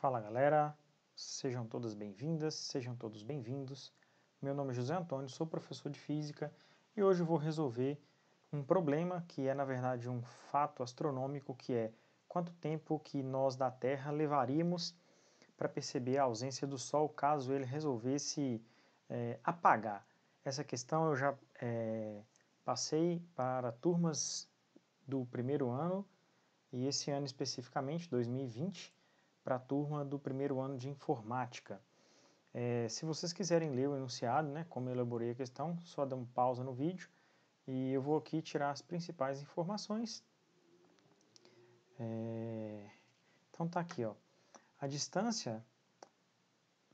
Fala galera, sejam todas bem-vindas, sejam todos bem-vindos. Meu nome é José Antônio, sou professor de física e hoje vou resolver um problema que é na verdade um fato astronômico que é quanto tempo que nós da Terra levaríamos para perceber a ausência do Sol caso ele resolvesse é, apagar. Essa questão eu já é, passei para turmas do primeiro ano e esse ano especificamente, 2020, para a turma do primeiro ano de informática. É, se vocês quiserem ler o enunciado, né, como eu elaborei a questão, só dá uma pausa no vídeo e eu vou aqui tirar as principais informações. É, então tá aqui, ó. A distância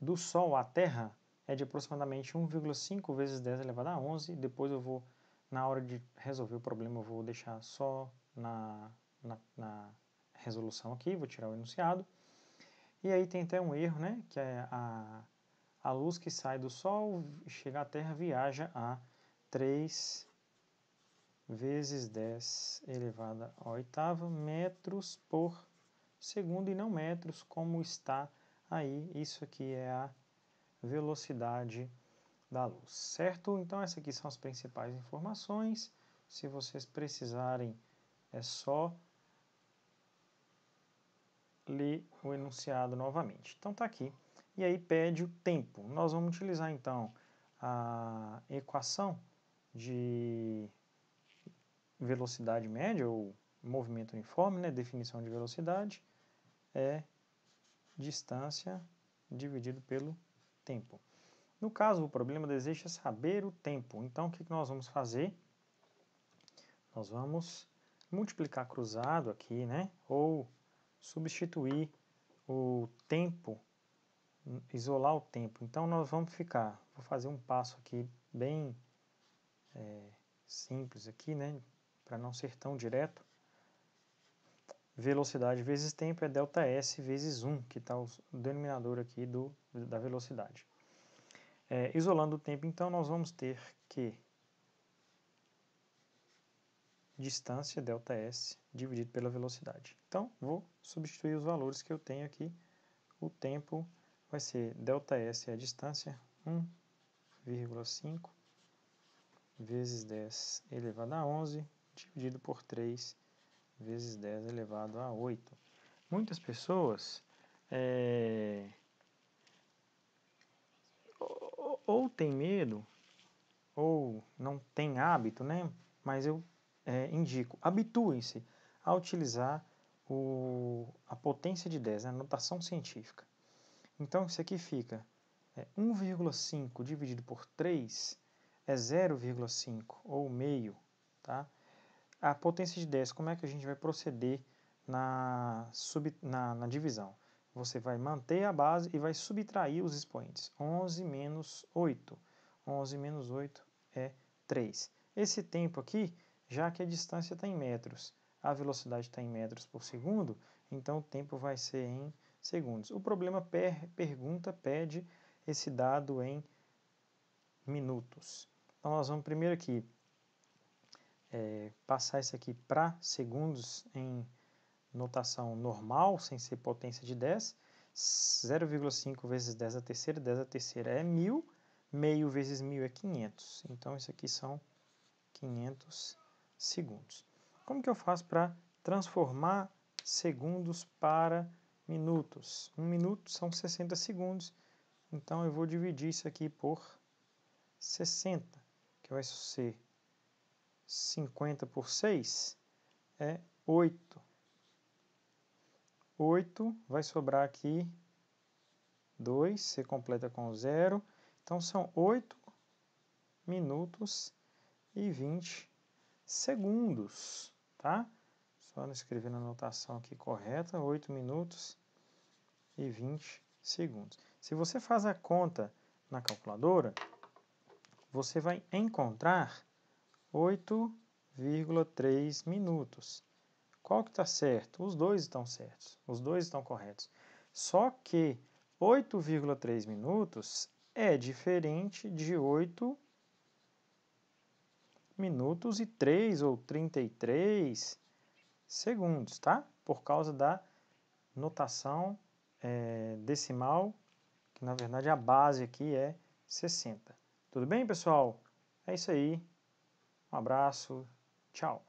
do Sol à Terra é de aproximadamente 1,5 vezes 10 elevado a 11. Depois eu vou, na hora de resolver o problema, eu vou deixar só na, na, na resolução aqui, vou tirar o enunciado. E aí tem até um erro, né? Que é a, a luz que sai do Sol e chega à Terra viaja a 3 vezes 10 elevada à oitava metros por segundo e não metros, como está aí. Isso aqui é a velocidade da luz, certo? Então, essas aqui são as principais informações. Se vocês precisarem, é só ler o enunciado novamente. Então está aqui. E aí pede o tempo. Nós vamos utilizar então a equação de velocidade média ou movimento uniforme, né? definição de velocidade, é distância dividido pelo tempo. No caso, o problema deseja saber o tempo. Então, o que nós vamos fazer? Nós vamos multiplicar cruzado aqui, né? Ou substituir o tempo, isolar o tempo. Então, nós vamos ficar, vou fazer um passo aqui bem é, simples aqui, né, para não ser tão direto. Velocidade vezes tempo é delta S vezes 1, que está o denominador aqui do, da velocidade. É, isolando o tempo, então, nós vamos ter que distância, ΔS, dividido pela velocidade. Então, vou substituir os valores que eu tenho aqui. O tempo vai ser ΔS é a distância, 1,5 vezes 10 elevado a 11, dividido por 3 vezes 10 elevado a 8. Muitas pessoas é, ou, ou tem medo, ou não tem hábito, né? Mas eu é, indico, habituem-se a utilizar o, a potência de 10, né, a notação científica. Então, isso aqui fica é, 1,5 dividido por 3 é 0,5 ou meio, tá? A potência de 10, como é que a gente vai proceder na, sub, na, na divisão? Você vai manter a base e vai subtrair os expoentes. 11 menos 8. 11 menos 8 é 3. Esse tempo aqui já que a distância está em metros, a velocidade está em metros por segundo, então o tempo vai ser em segundos. O problema per pergunta pede esse dado em minutos. Então nós vamos primeiro aqui é, passar isso aqui para segundos em notação normal, sem ser potência de 10. 0,5 vezes 10 a terceira, 10 a terceira é 1.000, meio vezes 1.000 é 500. Então isso aqui são 500 segundos. Como que eu faço para transformar segundos para minutos? Um minuto são 60 segundos, então eu vou dividir isso aqui por 60, que vai ser 50 por 6 é 8. 8 vai sobrar aqui 2, você completa com 0. Então são 8 minutos e 20 segundos segundos, tá? Só escrever na notação aqui correta, 8 minutos e 20 segundos. Se você faz a conta na calculadora, você vai encontrar 8,3 minutos. Qual que está certo? Os dois estão certos, os dois estão corretos. Só que 8,3 minutos é diferente de 8 minutos e 3 ou 33 segundos, tá? Por causa da notação é, decimal, que na verdade a base aqui é 60. Tudo bem, pessoal? É isso aí. Um abraço. Tchau.